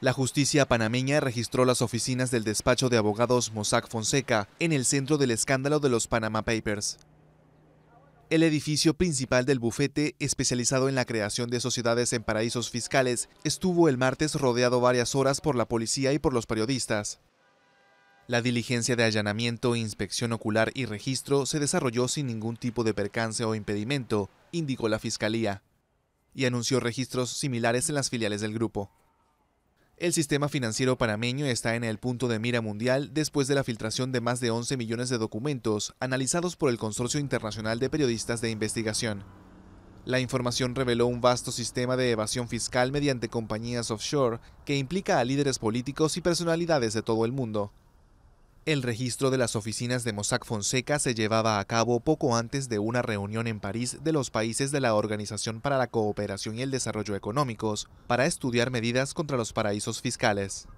La justicia panameña registró las oficinas del despacho de abogados Mossack Fonseca en el centro del escándalo de los Panama Papers. El edificio principal del bufete, especializado en la creación de sociedades en paraísos fiscales, estuvo el martes rodeado varias horas por la policía y por los periodistas. La diligencia de allanamiento, inspección ocular y registro se desarrolló sin ningún tipo de percance o impedimento, indicó la Fiscalía y anunció registros similares en las filiales del grupo. El sistema financiero panameño está en el punto de mira mundial después de la filtración de más de 11 millones de documentos analizados por el Consorcio Internacional de Periodistas de Investigación. La información reveló un vasto sistema de evasión fiscal mediante compañías offshore que implica a líderes políticos y personalidades de todo el mundo. El registro de las oficinas de Mossack Fonseca se llevaba a cabo poco antes de una reunión en París de los países de la Organización para la Cooperación y el Desarrollo Económicos para estudiar medidas contra los paraísos fiscales.